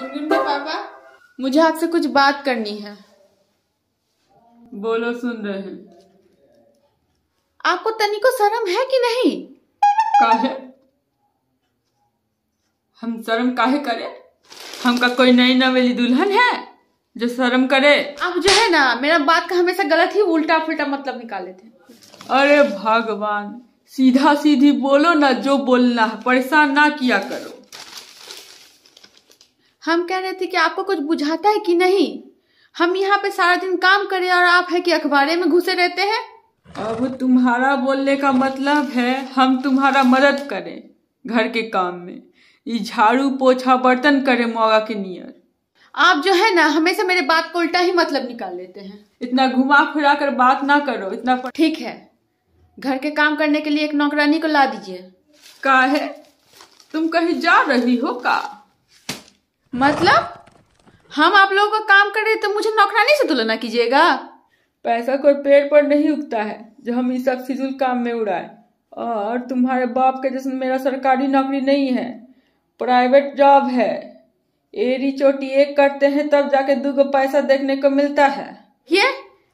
गुनगुन के पापा मुझे आपसे कुछ बात करनी है बोलो सुन रहे हैं आपको को शर्म है कि नहीं काहे हम शर्म काहे करे हमका कोई नई नवेली दुल्हन है जो शर्म करे आप जो है ना मेरा बात का हमेशा गलत ही उल्टा फुलटा मतलब निकाले थे अरे भगवान सीधा सीधी बोलो ना जो बोलना है परेशान ना किया करो हम कह रहे थे कि आपको कुछ बुझाता है कि नहीं हम यहाँ पे सारा दिन काम करें और आप है कि अखबारे में घुसे रहते हैं अब तुम्हारा बोलने का मतलब है हम तुम्हारा मदद करें घर के काम में ये झाड़ू पोछा बर्तन करे मौगा के नियर आप जो है ना हमेशा मेरे बात को उल्टा ही मतलब निकाल लेते हैं इतना घुमा फिरा कर बात ना करो इतना पर... ठीक है घर के काम करने के लिए एक नौकरानी को ला दीजिए का है तुम कहीं जा रही हो का मतलब हम आप लोगों का काम कर रहे तो मुझे नौकरानी से तुलना कीजिएगा पैसा कोई पेड़ पर नहीं उगता है जो हम इस सब फिजूल काम में उड़ाए और तुम्हारे बाप के जैसे मेरा सरकारी नौकरी नहीं है प्राइवेट जॉब है एरी चोटी एक करते हैं तब जाके दो पैसा देखने को मिलता है ये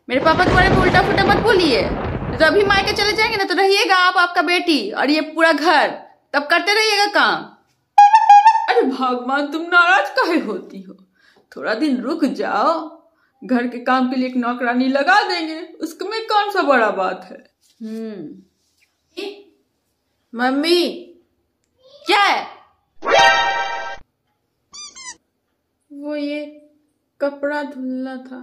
मेरे पापा तुम्हारे को उल्टा फुलटा मत बोलिए तो अभी मायके चले जाएंगे ना तो रहिएगा आप आपका बेटी और ये पूरा घर तब करते रहिएगा काम अरे भगवान तुम नाराज कहे होती हो थोड़ा दिन रुक जाओ घर के काम के लिए एक नौकरानी लगा देंगे उसमें कौन सा बड़ा बात है हम्म मम्मी क्या वो ये कपड़ा धुलना था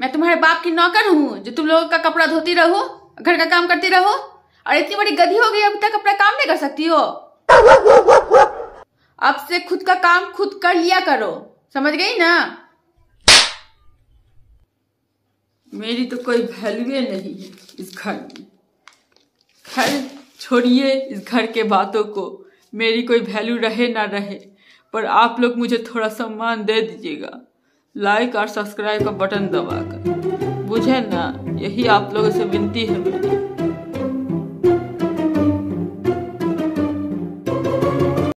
मैं तुम्हारे बाप की नौकर हूँ जो तुम लोगों का कपड़ा धोती रहो घर का काम करती रहो और इतनी बड़ी गधी हो गई अब तक अपना काम नहीं कर सकती हो अब से खुद का काम खुद कर लिया करो समझ गई ना मेरी तो कोई वैल्यू नहीं है इस घर में खैर छोड़िए इस घर के बातों को मेरी कोई वैल्यू रहे ना रहे पर आप लोग मुझे थोड़ा सम्मान दे दीजिएगा लाइक और सब्सक्राइब का बटन दबाकर बुझे ना यही आप लोगों से विनती है मेरी